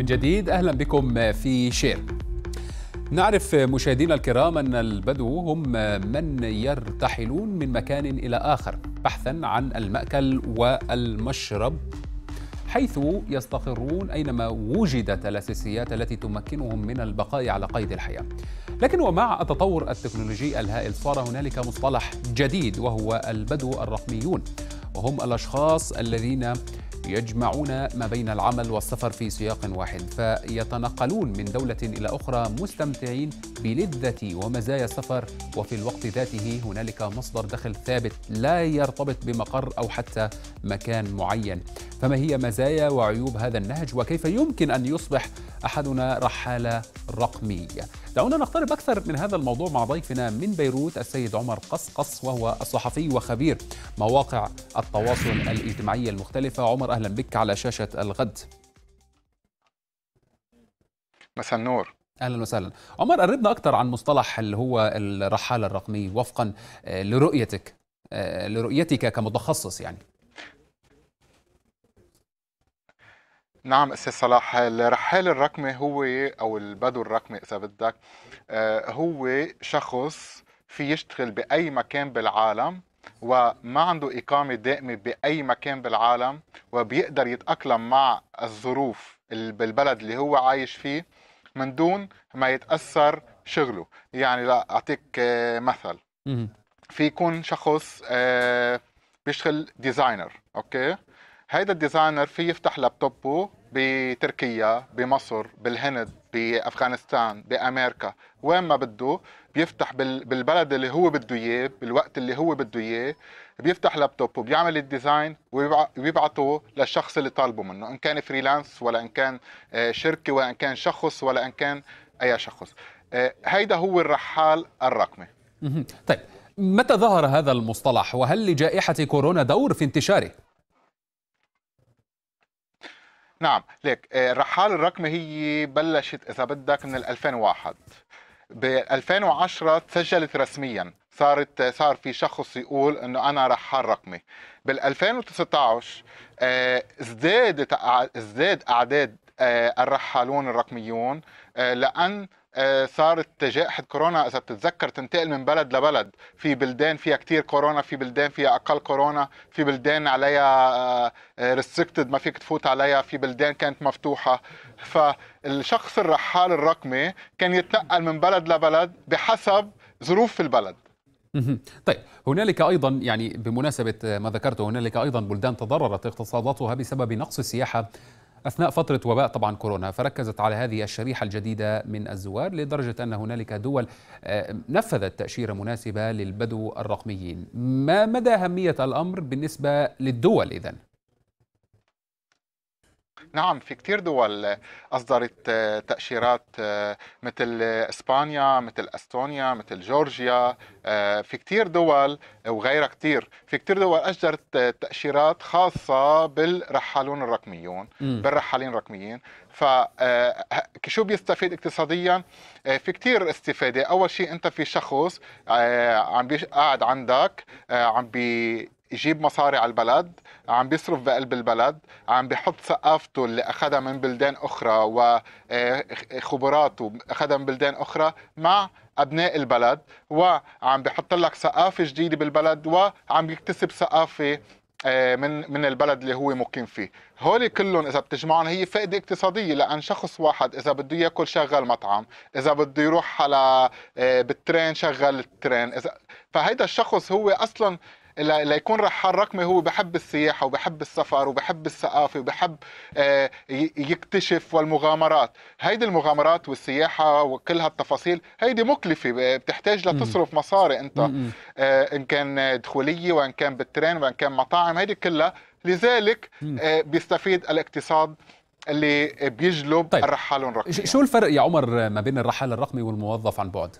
من جديد أهلا بكم في شير نعرف مشاهدينا الكرام أن البدو هم من يرتحلون من مكان إلى آخر بحثا عن المأكل والمشرب حيث يستقرون اينما وجدت الاساسيات التي تمكنهم من البقاء على قيد الحياه. لكن ومع التطور التكنولوجي الهائل صار هنالك مصطلح جديد وهو البدو الرقميون وهم الاشخاص الذين يجمعون ما بين العمل والسفر في سياق واحد فيتنقلون من دولة إلى أخرى مستمتعين بلذة ومزايا السفر وفي الوقت ذاته هنالك مصدر دخل ثابت لا يرتبط بمقر أو حتى مكان معين فما هي مزايا وعيوب هذا النهج وكيف يمكن أن يصبح أحدنا رحالة رقمية دعونا نقترب أكثر من هذا الموضوع مع ضيفنا من بيروت السيد عمر قصقص وهو الصحفي وخبير مواقع التواصل الاجتماعي المختلفة عمر أهلا بك على شاشة الغد مساء النور اهلا وسهلا عمر قربنا اكثر عن مصطلح اللي هو الرحاله الرقمي وفقا آه، لرؤيتك آه، لرؤيتك كمتخصص يعني نعم استاذ صلاح الرحال الرقمي هو او البدو الرقمي اذا بدك آه، هو شخص في يشتغل باي مكان بالعالم وما عنده إقامة دائمة بأي مكان بالعالم وبيقدر يتأقلم مع الظروف بالبلد اللي هو عايش فيه من دون ما يتأثر شغله يعني لا أعطيك آه، مثل في يكون شخص آه، بيشتغل ديزاينر أوكي هيدا الديزاينر في يفتح لابتوبه بتركيا بمصر بالهند بافغانستان بامريكا وين ما بده بيفتح بالبلد اللي هو بده اياه بالوقت اللي هو بده اياه بيفتح لابتوبه بيعمل الديزاين وبيبعته للشخص اللي طالبه منه ان كان فريلانس ولا ان كان آه، شركه ولا ان كان شخص ولا ان كان اي شخص آه، هيدا هو الرحال الرقمي طيب متى ظهر هذا المصطلح وهل لجائحه كورونا دور في انتشاره نعم ليك الرحال آه، الرقمي هي بلشت اذا بدك من 2001 ب 2010 تسجلت رسميا صارت آه، صار في شخص يقول انه انا رحال رقمي بال 2019 ازدادت ازداد اعداد آه، الرحالون الرقميون آه، لان آه، صارت جائحة كورونا اذا بتتذكر تنتقل من بلد لبلد في بلدان فيها كتير كورونا في بلدان فيها اقل كورونا في بلدان عليها ريستريكتد ما فيك تفوت عليها في بلدان كانت مفتوحه فالشخص الرحال الرقمي كان يتنقل من بلد لبلد بحسب ظروف البلد طيب هنالك ايضا يعني بمناسبه ما ذكرته هنالك ايضا بلدان تضررت اقتصاداتها بسبب نقص السياحه أثناء فترة وباء طبعا كورونا فركزت على هذه الشريحة الجديدة من الزوار لدرجة أن هنالك دول آه، نفذت تأشيرة مناسبة للبدو الرقميين ما مدى أهمية الأمر بالنسبة للدول إذن؟ نعم في كثير دول أصدرت آه، تأشيرات آه، مثل إسبانيا مثل أستونيا مثل جورجيا آه، في كثير دول وغيرها كثير في كثير دول أصدرت تأشيرات خاصة بالرحالون الرقميون بالرحالين الرقميين ف شو بيستفيد اقتصاديا في كثير استفادة أول شيء أنت في شخص عم قاعد عندك عم بي يجيب مصاري على البلد عم بيصرف بقلب البلد عم بيحط ثقافته اللي أخذها من بلدان أخرى وخبراته آه، أخذها من بلدان أخرى مع أبناء البلد وعم بيحط لك ثقافة جديدة بالبلد وعم يكتسب ثقافة آه، من من البلد اللي هو مقيم فيه هول كلهم اذا بتجمعهم هي فائده اقتصاديه لان شخص واحد اذا بده ياكل شغل مطعم اذا بده يروح على آه، بالترين شغل الترين اذا فهيدا الشخص هو اصلا ليكون رحال رقمي هو بحب السياحه وبحب السفر وبحب الثقافه وبحب آه، يكتشف والمغامرات هيدي المغامرات والسياحه وكل هالتفاصيل هيدي مكلفه بتحتاج لتصرف مصاري انت آه، ان كان دخوليه وان كان بالترين وان كان مطاعم هيدي كلها لذلك آه، بيستفيد الاقتصاد اللي بيجلب طيب. الرحال الرقمي شو الفرق يا عمر ما بين الرحال الرقمي والموظف عن بعد؟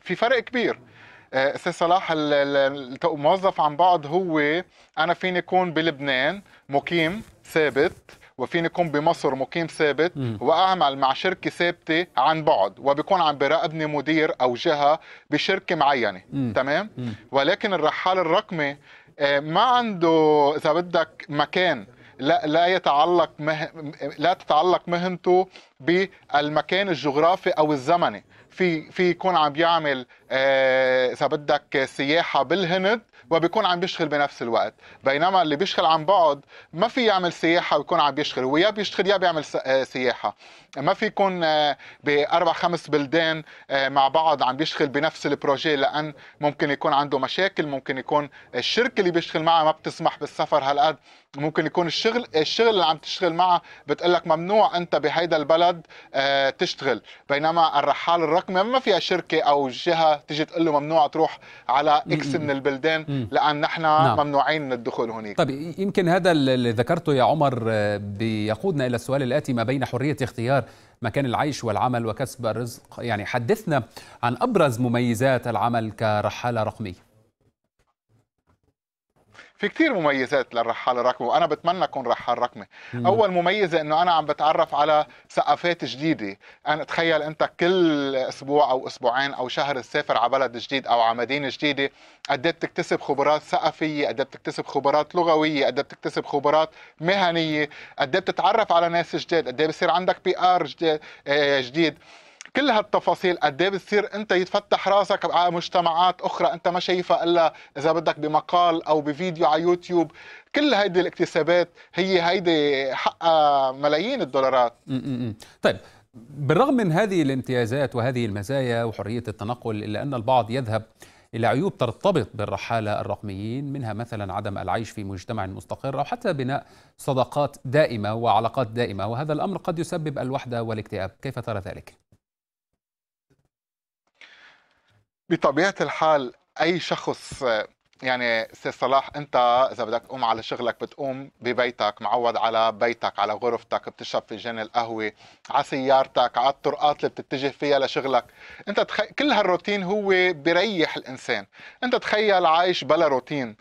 في فرق كبير استاذ آه، صلاح الموظف عن بعد هو انا فيني اكون بلبنان مقيم ثابت وفيني اكون بمصر مقيم ثابت واعمل مع شركه ثابته عن بعد وبكون عم براقبني مدير او جهه بشركه معينه تمام ولكن الرحال الرقمي آه، ما عنده اذا بدك مكان لا لا يتعلق مه... لا تتعلق مهنته بالمكان الجغرافي او الزمني في في يكون عم بيعمل آه، اذا بدك سياحه بالهند وبيكون عم بيشتغل بنفس الوقت بينما اللي بيشتغل عن بعد ما في يعمل سياحه ويكون عم بيشتغل هو يا بيشتغل يا بيعمل آه، سياحه ما في يكون آه، باربع خمس بلدان مع بعض عم بيشتغل بنفس البروجي لان ممكن يكون عنده مشاكل ممكن يكون الشركه اللي بيشتغل معها ما بتسمح بالسفر هالقد ممكن يكون الشغل الشغل اللي عم تشتغل معه بتقول لك ممنوع انت بهيدا البلد تشتغل بينما الرحال الرسمي رقما ما فيها شركه او جهه تيجي تقول له ممنوع تروح على اكس من البلدان لان نحن نعم. ممنوعين من الدخول هناك طيب يمكن هذا اللي ذكرته يا عمر آه، بيقودنا الى السؤال الاتي ما بين حريه اختيار مكان العيش والعمل وكسب الرزق يعني حدثنا عن ابرز مميزات العمل كرحاله رقميه في كتير مميزات للرحال الرقمي وانا بتمنى اكون رحال رقمي مم. اول مميزه انه انا عم بتعرف على ثقافات جديده انا تخيل انت كل اسبوع او اسبوعين او شهر تسافر على بلد جديد او على مدينه جديده قد إيه بتكتسب خبرات ثقافيه قد إيه بتكتسب خبرات لغويه قد إيه بتكتسب خبرات مهنيه قد بتتعرف على ناس جداد قد بصير عندك بي ار جديد, آه، جديد. كل هالتفاصيل قد ايه بتصير انت يتفتح راسك على مجتمعات اخرى انت ما شايفها الا اذا بدك بمقال او بفيديو على يوتيوب كل هيدي الاكتسابات هي هيدي حقها ملايين الدولارات طيب بالرغم من هذه الامتيازات وهذه المزايا وحريه التنقل الا ان البعض يذهب إلى عيوب ترتبط بالرحالة الرقميين منها مثلا عدم العيش في مجتمع مستقر أو حتى بناء صداقات دائمة وعلاقات دائمة وهذا الأمر قد يسبب الوحدة والاكتئاب كيف ترى ذلك؟ بطبيعه الحال اي شخص يعني استاذ صلاح انت اذا بدك تقوم على شغلك بتقوم ببيتك معود على بيتك على غرفتك بتشرب في جن القهوه على سيارتك على الطرقات اللي بتتجه فيها لشغلك انت تخ... كل هالروتين هو بيريح الانسان انت تخيل عايش بلا روتين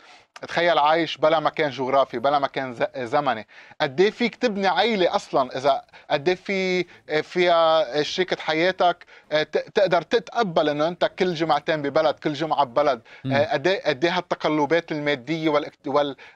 تخيل عايش بلا مكان جغرافي بلا مكان زمني قد ايه فيك تبني عيله اصلا اذا قد ايه في فيها شريكه حياتك آه، تقدر تتقبل انه انت كل جمعتين ببلد كل جمعه ببلد آه، قد ايه قد ايه هالتقلبات الماديه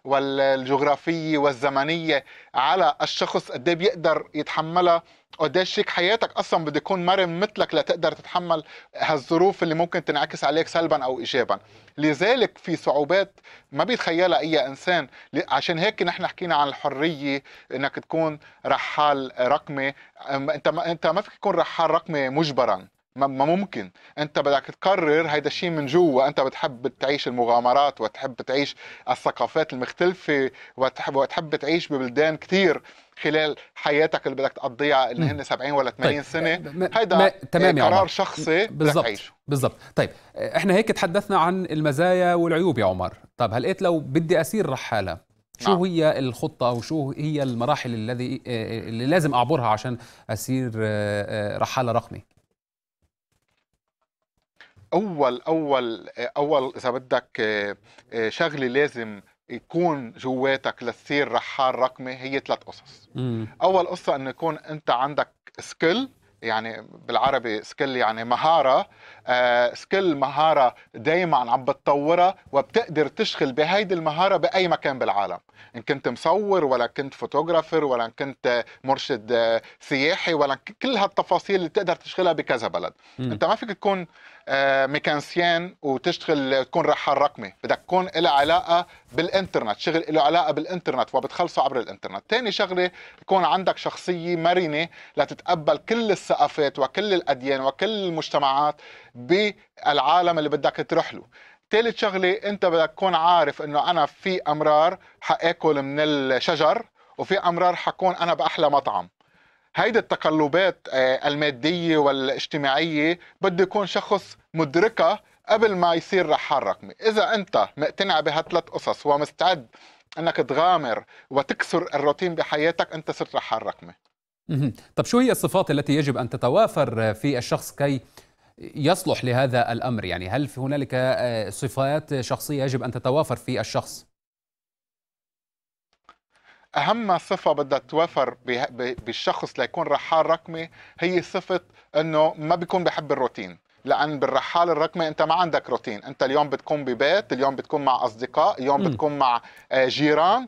والجغرافيه والزمنيه على الشخص قد ايه بيقدر يتحملها قديش شيك حياتك اصلا بده يكون مرن مثلك لتقدر تتحمل هالظروف اللي ممكن تنعكس عليك سلبا او ايجابا لذلك في صعوبات ما بيتخيلها اي انسان عشان هيك نحن حكينا عن الحريه انك تكون رحال رقمي انت ما انت ما فيك تكون رحال رقمي مجبرا ما ممكن انت بدك تقرر هيدا الشيء من جوا انت بتحب تعيش المغامرات وتحب تعيش الثقافات المختلفة وتحب, وتحب تعيش ببلدان كثير خلال حياتك اللي بدك تقضيها اللي هن 70 ولا 80 طيب. سنة هيدا ما... تمام قرار عمر. شخصي بالزبط. بدك تعيشه بالضبط طيب احنا هيك تحدثنا عن المزايا والعيوب يا عمر هل طيب، هلقيت لو بدي أسير رحالة شو نعم. هي الخطة وشو هي المراحل الذي آه، آه، اللي لازم أعبرها عشان أسير آه، رحالة رقمي؟ اول اول اول اذا بدك آه، آه، شغله لازم يكون جواتك لتصير رحال رقمي هي ثلاث قصص مم. اول قصه انه يكون انت عندك سكيل يعني بالعربي سكيل يعني مهارة آه سكيل مهارة دايما عم بتطورها وبتقدر تشغل بهيدي المهارة بأي مكان بالعالم إن كنت مصور ولا كنت فوتوغرافر ولا كنت مرشد آه، سياحي ولا كل هالتفاصيل اللي بتقدر تشغلها بكذا بلد م. أنت ما فيك تكون آه، ميكانسيان وتشتغل تكون رحال رقمي بدك تكون لها علاقه بالانترنت شغل له علاقه بالانترنت وبتخلصه عبر الانترنت ثاني شغله يكون عندك شخصيه مرنه لتتقبل كل الثقافات وكل الاديان وكل المجتمعات بالعالم اللي بدك تروح له ثالث شغله انت بدك تكون عارف انه انا في امرار حاكل من الشجر وفي امرار حكون انا باحلى مطعم هيدي التقلبات آه، المادية والاجتماعية بده يكون شخص مدركة قبل ما يصير رحال رقمي إذا أنت مقتنع بهالثلاث قصص ومستعد أنك تغامر وتكسر الروتين بحياتك أنت صرت رحال رقمي طب شو هي الصفات التي يجب أن تتوافر في الشخص كي يصلح لهذا الأمر يعني هل هنالك آه، صفات شخصية يجب أن تتوافر في الشخص؟ اهم صفه بدها توفر بالشخص ليكون رحال رقمي هي صفه انه ما بيكون بحب الروتين لان بالرحال الرقمي انت ما عندك روتين انت اليوم بتكون ببيت اليوم بتكون مع اصدقاء اليوم م. بتكون مع آه، جيران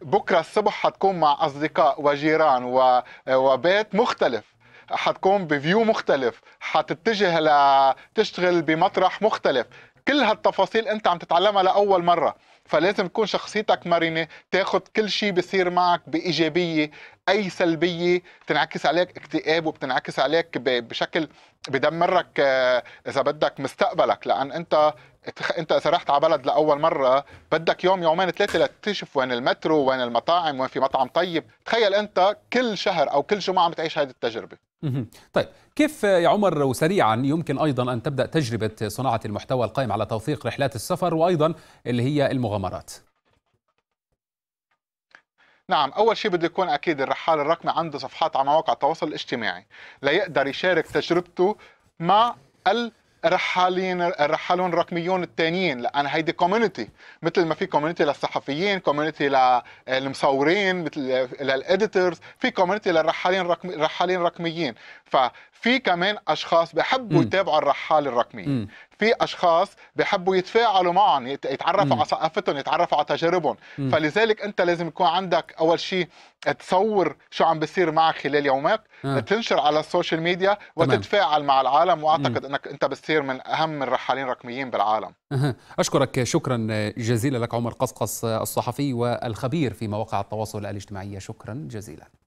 بكره الصبح حتكون مع اصدقاء وجيران آه، وبيت مختلف حتكون بفيو مختلف حتتجه لتشتغل بمطرح مختلف كل هالتفاصيل انت عم تتعلمها لاول مره فلازم تكون شخصيتك مرنه تاخذ كل شيء بيصير معك بايجابيه اي سلبيه بتنعكس عليك اكتئاب وبتنعكس عليك بشكل بدمرك آه، اذا بدك مستقبلك لان انت انت اذا رحت على بلد لاول مره بدك يوم يومين ثلاثه لتكتشف وين المترو وين المطاعم وين في مطعم طيب تخيل انت كل شهر او كل جمعه عم تعيش هذه التجربه طيب كيف يا عمر وسريعا يمكن ايضا ان تبدا تجربه صناعه المحتوى القائم على توثيق رحلات السفر وايضا اللي هي المغامرات؟ نعم اول شيء بده يكون اكيد الرحال الرقمي عنده صفحات على مواقع التواصل الاجتماعي ليقدر يشارك تجربته مع ال رحالين رحالهم الرقميون الثانيين لان هيدي كوميونتي مثل ما في كوميونتي للصحفيين كوميونتي آه، للمصورين مثل للاديتورز في كوميونتي للرحالين الرقميين رحالين رقميين ف في كمان اشخاص بحبوا يتابعوا الرحاله الرقميه في اشخاص بحبوا يتفاعلوا معهم يتعرفوا على ثقافتهم يتعرفوا على تجاربهم فلذلك انت لازم يكون عندك اول شيء تصور شو عم بيصير معك خلال يومك آه. تنشر على السوشيال ميديا وتتفاعل مع العالم واعتقد انك انت بتصير من اهم الرحالين الرقميين بالعالم اشكرك شكرا جزيلا لك عمر قصقص الصحفي والخبير في مواقع التواصل الاجتماعي شكرا جزيلا